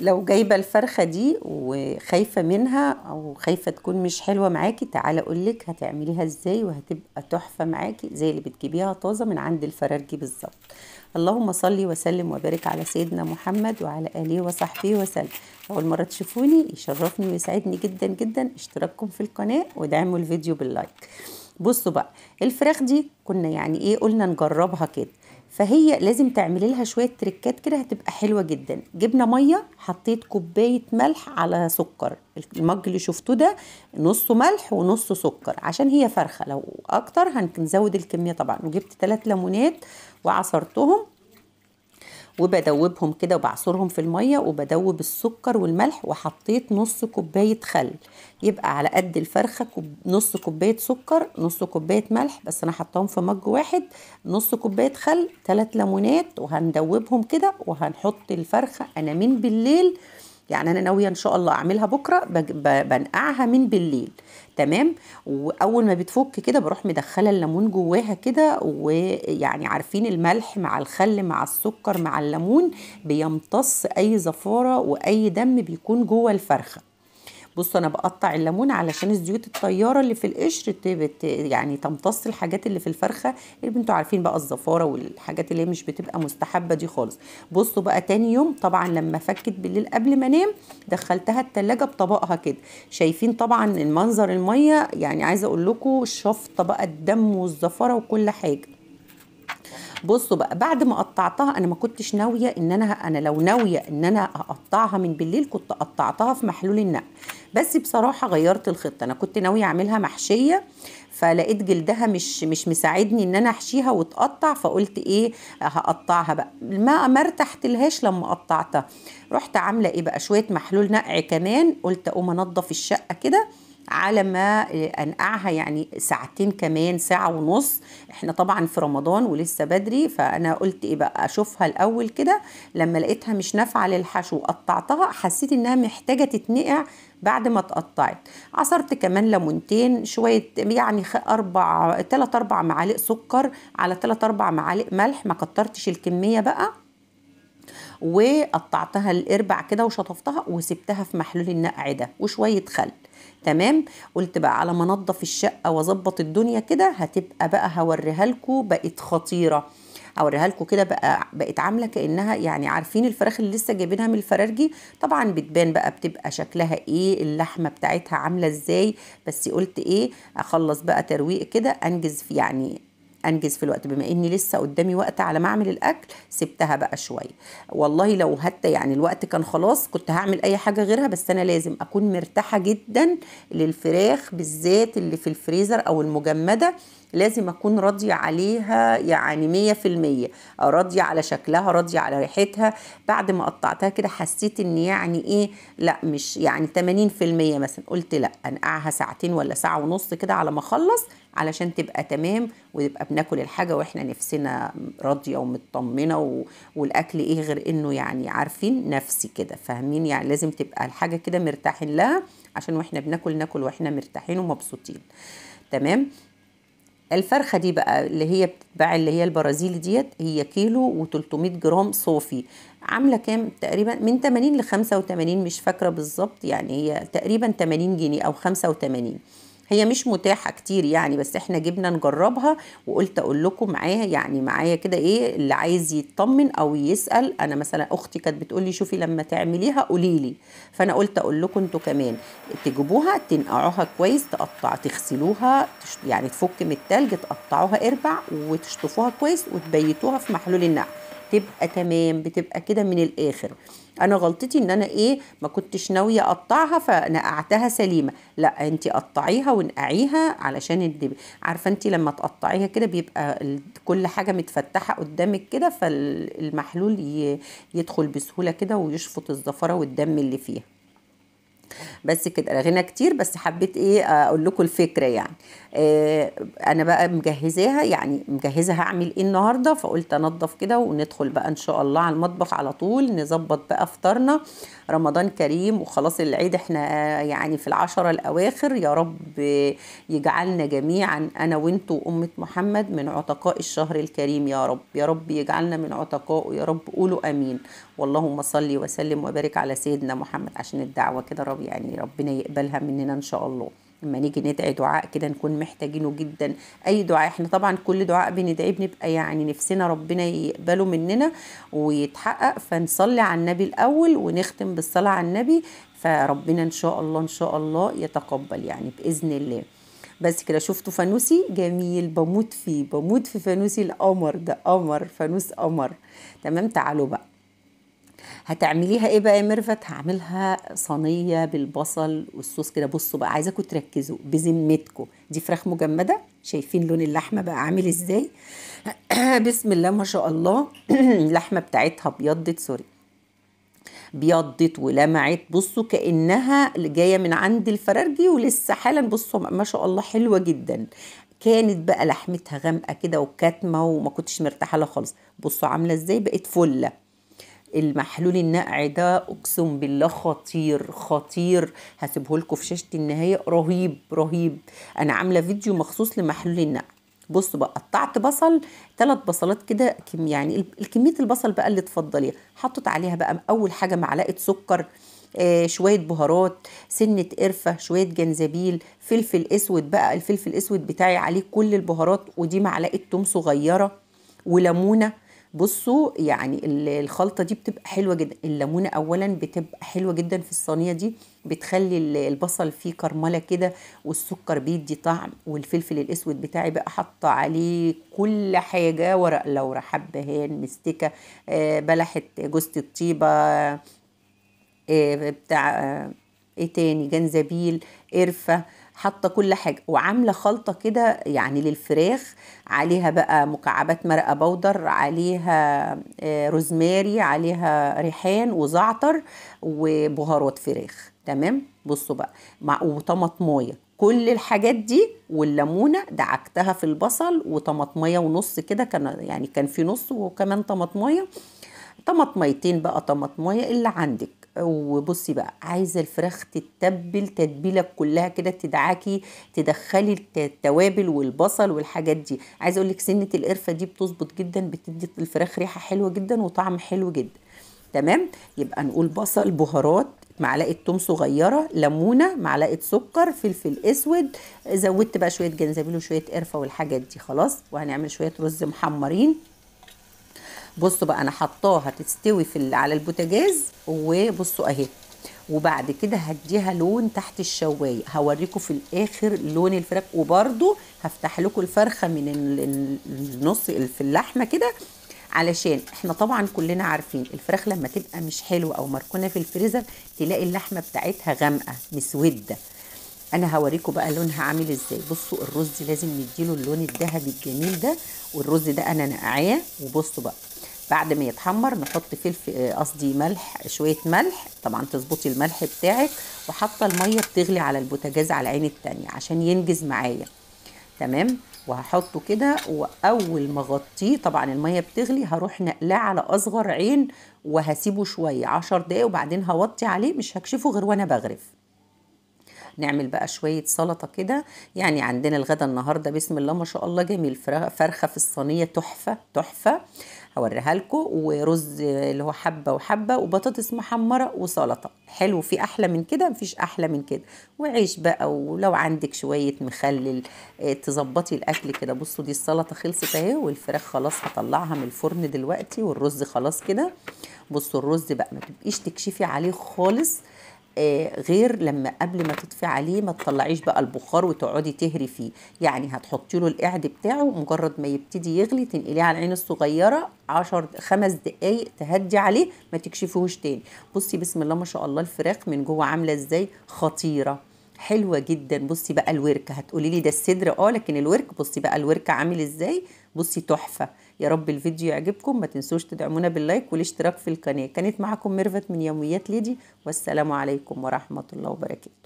لو جايبه الفرخه دي وخايفه منها او خايفه تكون مش حلوه معاكي تعالى اقول لك هتعمليها ازاي وهتبقى تحفه معاكي زي اللي بتجيبيها طازه من عند الفرارجي بالظبط اللهم صل وسلم وبارك على سيدنا محمد وعلى اله وصحبه وسلم اول مره تشوفوني يشرفني ويسعدني جدا جدا اشتراككم في القناه ودعموا الفيديو باللايك بصوا بقى الفراخ دي كنا يعني ايه قلنا نجربها كده فهي لازم تعملي لها شويه تريكات كده هتبقى حلوه جدا جبنا ميه حطيت كوبايه ملح على سكر المج اللي شفتوه ده نصه ملح ونصه سكر عشان هي فرخه لو اكتر هنزود الكميه طبعا وجبت ثلاث ليمونات وعصرتهم وبدوبهم كده وبعصرهم في الميه وبدوب السكر والملح وحطيت نص كوبايه خل يبقى على قد الفرخه كوب... نص كوبايه سكر نص كوبايه ملح بس انا حطاهم في مج واحد نص كوبايه خل ثلاث ليمونات وهندوبهم كده وهنحط الفرخه انا من بالليل يعني انا ناويه ان شاء الله اعملها بكره بنقعها من بالليل تمام واول ما بتفك كده بروح مدخله الليمون جواها كده ويعني عارفين الملح مع الخل مع السكر مع الليمون بيمتص اي زفاره واي دم بيكون جوه الفرخه بصوا انا بقطع الليمون علشان الزيوت الطياره اللي في القشر يعني تمتص الحاجات اللي في الفرخه اللي انتوا عارفين بقى الزفاره والحاجات اللي مش بتبقى مستحبه دي خالص بصوا بقى تاني يوم طبعا لما فكت بالليل قبل ما انام دخلتها التلاجة بطبقها كده شايفين طبعا المنظر الميه يعني عايزه اقول لكم شفطه بقى الدم والزفاره وكل حاجه بصوا بقى بعد ما قطعتها انا ما كنتش ناويه ان انا انا لو ناويه ان انا اقطعها من بالليل كنت قطعتها في محلول النقل بس بصراحه غيرت الخطه انا كنت ناويه اعملها محشيه فلقيت جلدها مش مش مساعدني ان انا احشيها وتقطع فقلت ايه هقطعها بقى ما ما ارتحتلهاش لما قطعتها رحت عامله ايه بقى شويه محلول نقع كمان قلت اقوم انضف الشقه كده على ما انقعها يعني ساعتين كمان ساعه ونص احنا طبعا في رمضان ولسه بدري فانا قلت ايه بقى اشوفها الاول كده لما لقيتها مش نافعه للحشو قطعتها حسيت انها محتاجه تتنقع بعد ما اتقطعت عصرت كمان ليمونتين شويه يعني اربع ثلاث اربع معالق سكر على ثلاث اربع معالق ملح ما كترتش الكميه بقى وقطعتها الاربع كده وشطفتها وسبتها في محلول النقع ده وشويه خل تمام قلت بقى على ما انضف الشقه واظبط الدنيا كده هتبقى بقى هوريها لكم بقت خطيره هوريها لكم كده بقى بقت عامله كانها يعني عارفين الفراخ اللي لسه جايبينها من الفرارجي طبعا بتبان بقى بتبقى شكلها ايه اللحمه بتاعتها عامله ازاي بس قلت ايه اخلص بقى ترويق كده انجز يعني انجز في الوقت بما اني لسه قدامي وقت على ما اعمل الاكل سبتها بقى شويه والله لو حتى يعني الوقت كان خلاص كنت هعمل اي حاجه غيرها بس انا لازم اكون مرتاحه جدا للفراخ بالذات اللي في الفريزر او المجمده لازم اكون راضيه عليها يعني 100% راضيه على شكلها راضيه على ريحتها بعد ما قطعتها كده حسيت ان يعني ايه لا مش يعني 80% مثلا قلت لا انقعها ساعتين ولا ساعه ونص كده على ما اخلص علشان تبقى تمام ويبقى بناكل الحاجه واحنا نفسنا راضيه ومطمنه و... والاكل ايه غير انه يعني عارفين نفسي كده فاهمين يعني لازم تبقى الحاجه كده مرتاحين لها عشان واحنا بناكل ناكل واحنا مرتاحين ومبسوطين تمام الفرخه دي بقى اللي هي بتتباع اللي هي البرازيلي ديت هي كيلو و300 جرام صوفي عامله كام تقريبا من 80 ل 85 مش فاكره بالظبط يعني هي تقريبا 80 جنيه او 85 هي مش متاحه كتير يعني بس احنا جبنا نجربها وقلت اقول لكم معايا يعني معايا كده ايه اللي عايز يطمن او يسال انا مثلا اختي كانت بتقول لي شوفي لما تعمليها قولي لي فانا قلت اقول لكم انتوا كمان تجيبوها تنقعوها كويس تقطع تغسلوها يعني تفك من التلج تقطعوها اربع وتشطفوها كويس وتبيتوها في محلول النقع بتبقى تمام بتبقى كده من الاخر انا غلطتي ان انا ايه ما كنتش ناويه اقطعها فنقعتها سليمه لا انت قطعيها ونقعيها علشان الدب عارفه انت لما تقطعيها كده بيبقى كل حاجه متفتحه قدامك كده فالمحلول يدخل بسهوله كده ويشفط الزفره والدم اللي فيها بس كده غنى كتير بس حبيت ايه اقول لكم الفكره يعني إيه انا بقى مجهزاها يعني مجهزه هعمل ايه النهارده فقلت انضف كده وندخل بقى ان شاء الله على المطبخ على طول نظبط بقى فطارنا رمضان كريم وخلاص العيد احنا آه، يعني في العشرة الاواخر يا رب يجعلنا جميعا انا وانتوا وامه محمد من عتقاء الشهر الكريم يا رب يا رب يجعلنا من عتقاء يا رب قولوا امين واللهم صلي وسلم وبارك على سيدنا محمد عشان الدعوه كده رب يعني ربنا يقبلها مننا ان شاء الله لما نيجي ندعي دعاء كده نكون محتاجينه جدا اي دعاء احنا طبعا كل دعاء بندعيه بنبقى يعني نفسنا ربنا يقبله مننا ويتحقق فنصلي على النبي الاول ونختم بالصلاه على النبي فربنا ان شاء الله ان شاء الله يتقبل يعني باذن الله بس كده شفتوا فانوسي جميل بموت فيه بموت في فانوسي القمر ده قمر فانوس قمر تمام تعالوا بقى هتعمليها ايه بقى يا ميرفت هعملها صينيه بالبصل والصوص كده بصوا بقى عايزاكم تركزوا بذمتكم دي فراخ مجمده شايفين لون اللحمه بقى عامل ازاي بسم الله ما شاء الله اللحمه بتاعتها ابيضت سوري بيضت ولمعت بصوا كانها جايه من عند الفرارجي ولسه حالا بصوا ما شاء الله حلوه جدا كانت بقى لحمتها غامقه كده وكاتمه وما كنتش مرتاحه لها خالص بصوا عامله ازاي بقت فله المحلول النقع ده اقسم بالله خطير خطير هسيبه لكم في شاشه النهايه رهيب رهيب انا عامله فيديو مخصوص لمحلول النقع بص بقى قطعت بصل ثلاث بصلات كده يعني الكميه البصل بقى اللي تفضليها حطيت عليها بقى اول حاجه معلقه سكر آه شويه بهارات سنه قرفه شويه جنزبيل فلفل اسود بقى الفلفل الاسود بتاعي عليه كل البهارات ودي معلقه توم صغيره ولمونه بصوا يعني الخلطه دي بتبقى حلوه جدا الليمونه اولا بتبقى حلوه جدا في الصينيه دي بتخلي البصل فيه كرمله كده والسكر بيدي طعم والفلفل الاسود بتاعي بقى حاطه عليه كل حاجه ورق لورا حبهان مستكه آه، بلحه جوزة الطيبه آه، بتاع آه، ايه تاني جنزبيل قرفه حاطه كل حاجه وعامله خلطه كده يعني للفراخ عليها بقى مكعبات مرقه بودر عليها آه، روزماري عليها ريحان وزعتر وبهارات فراخ تمام بصوا بقى مع وطماطمايه كل الحاجات دي والليمونه دعكتها في البصل وطماطميه ونص كده كان يعني كان في نص وكمان طماطميه طماطميتين بقى طماطميه اللي عندك وبصي بقى عايزه الفراخ تتبل تتبيله كلها كده تدعكي تدخلي التوابل والبصل والحاجات دي عايزه اقول لك سنه القرفه دي بتظبط جدا بتدي الفراخ ريحه حلوه جدا وطعم حلو جدا تمام يبقى نقول بصل بهارات معلقه توم صغيره ليمونه معلقه سكر فلفل اسود زودت بقى شويه جنزبيل وشويه قرفه والحاجات دي خلاص وهنعمل شويه رز محمرين بصوا بقى انا حطاها تستوي في على البوتاجاز وبصوا اهي وبعد كده هديها لون تحت الشوايه هوريكم في الاخر لون الفراخ وبرده هفتح لكم الفرخه من النص في اللحمه كده علشان احنا طبعا كلنا عارفين الفراخ لما تبقى مش حلوه او مركونه في الفريزر تلاقي اللحمه بتاعتها غامقه مسوده انا هوريكم بقى لونها عامل ازاي بصوا الرز لازم نديله اللون الذهبي الجميل ده والرز ده انا نقعاه وبصوا بقى بعد ما يتحمر نحط فلفل آه، قصدي ملح شويه ملح طبعا تظبطي الملح بتاعك وحاطه الميه بتغلي على البوتاجاز على العين التانية عشان ينجز معايا تمام وهحطه كده واول ما اغطيه طبعا الميه بتغلي هروح نقلاه على اصغر عين وهسيبه شويه عشر دقايق وبعدين هوطي عليه مش هكشفه غير وانا بغرف نعمل بقى شويه سلطه كده يعني عندنا الغدا النهارده بسم الله ما شاء الله جميل فرخه في الصينيه تحفه تحفه هوريها لكم ورز اللي هو حبه وحبه وبطاطس محمره وسلطه حلو في احلى من كده مفيش احلى من كده وعيش بقى ولو عندك شويه مخلل آه، تظبطي الاكل كده بصوا دي السلطه خلصت اهي والفراخ خلاص هطلعها من الفرن دلوقتي والرز خلاص كده بصوا الرز بقى ما تبقيش تكشفي عليه خالص آه، غير لما قبل ما تطفي عليه ما تطلعيش بقى البخار وتقعدي تهري فيه يعني هتحطي له القعد بتاعه مجرد ما يبتدي يغلي تنقليه على العين الصغيره عشر خمس دقايق تهدي عليه ما تكشفيهوش تاني بصي بسم الله ما شاء الله الفراخ من جوه عامله ازاي خطيره حلوه جدا بصي بقى الورك هتقولي لي ده الصدر اه لكن الورك بصي بقى الورك عامل ازاي بصي تحفه يا رب الفيديو يعجبكم ما تنسوش تدعمونا باللايك والاشتراك في القناه كانت معكم ميرفت من يوميات ليدي والسلام عليكم ورحمه الله وبركاته